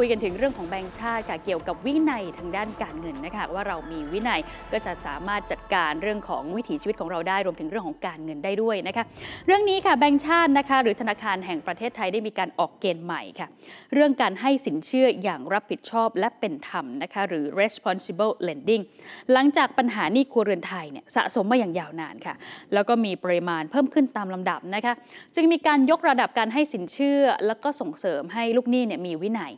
คุยกันถึงเรื่องของแบงค์ชาติค่ะเกี่ยวกับวินัยทางด้านการเงินนะคะว่าเรามีวินัยก็จะสามารถจัดการเรื่องของวิถีชีวิตของเราได้รวมถึงเรื่องของการเงินได้ด้วยนะคะเรื่องนี้ค่ะแบงค์ชาตินะคะหรือธนาคารแห่งประเทศไทยได้มีการออกเกณฑ์ใหม่ค่ะ เรื่องการให้สินเชื่ออย่างรับผิดชอบและเป็นธรรมนะคะหรือ responsible lending หลังจากปัญหานี้ครัวเรือนไทยเนี่ยสะสมมาอย่างยาวนานค่ะ แล้วก็มีปริมาณเพิ่มขึ้นตามลำดับนะคะจึงมีการยกระดับการให้สินเชื่อ แล้วก็ส่งเสริมให้ลูกหนี้เนี่ยมีวินัย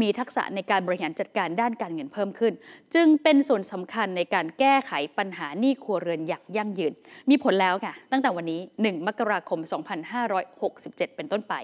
มีทักษะในการบริหารจัดการด้านการเงินเพิ่มขึ้น จึงเป็นส่วนสำคัญในการแก้ไขปัญหาหนี้ครัวเรือนอย่างยั่งยืน มีผลแล้วค่ะ ตั้งแต่วันนี้ 1 มกราคม 2567 เป็นต้นไป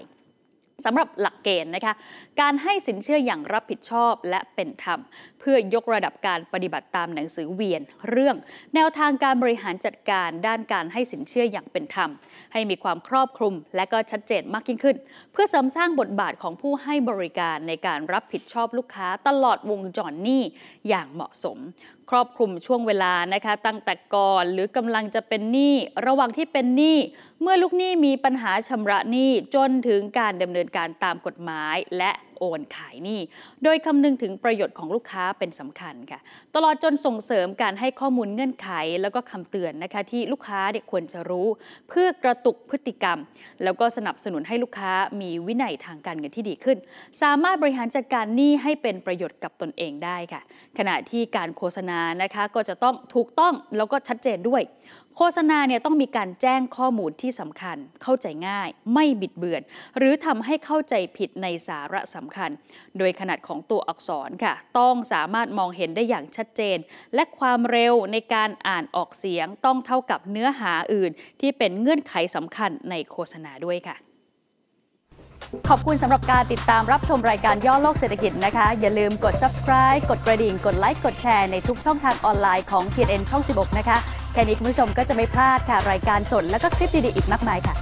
สำหรับหลักเกณฑ์นะคะ การให้สินเชื่ออย่างรับผิดชอบและเป็นธรรม เพื่อยกระดับการปฏิบัติตามหนังสือเวียน เรื่องแนวทางการบริหารจัดการด้านการให้สินเชื่ออย่างเป็นธรรม ให้มีความครอบคลุม และก็ชัดเจนมากยิ่งขึ้น เพื่อเสริมสร้างบทบาทของผู้ให้บริการในการรับผิดชอบลูกค้าตลอดวงจรหนี้อย่างเหมาะสม ครอบคลุมช่วงเวลานะคะตั้งแต่ก่อนหรือกำลังจะเป็นหนี้ระหว่างที่เป็นหนี้เมื่อลูกหนี้มีปัญหาชำระหนี้จนถึงการดำเนินการตามกฎหมายและโอนขายหนี้โดยคำนึงถึงประโยชน์ของลูกค้าเป็นสำคัญค่ะ ตลอดจนส่งเสริมการให้ข้อมูลเงื่อนไข แล้วก็คำเตือนนะคะที่ลูกค้าเด็กควรจะรู้เพื่อกระตุกพฤติกรรม แล้วก็สนับสนุนให้ลูกค้ามีวินัยทางการเงินที่ดีขึ้น สามารถบริหารจัดการหนี้ให้เป็นประโยชน์กับตนเองได้ค่ะ ขณะที่การโฆษณานะคะก็จะต้องถูกต้องแล้วก็ชัดเจนด้วย โฆษณาเนี่ยต้องมีการแจ้งข้อมูลที่สำคัญ เข้าใจง่าย ไม่บิดเบือนหรือทำให้เข้าใจผิดในสาระสำำคัญโดยขนาดของตัวอักษรค่ะ ต้องสามารถมองเห็นได้อย่างชัดเจน และความเร็วในการอ่านออกเสียงต้องเท่ากับเนื้อหาอื่นที่เป็นเงื่อนไขสำคัญในโฆษณาด้วยค่ะ ขอบคุณสำหรับการติดตามรับชมรายการย่อโลกเศรษฐกิจนะคะอย่าลืมกด subscribe กดกระดิ่งกดไลค์กดแชร์ในทุกช่องทางออนไลน์ของ TNN ช่อง16นะคะ แค่นี้คุณผู้ชมก็จะไม่พลาดค่ะรายการสดและก็คลิปดีๆอีกมากมายค่ะ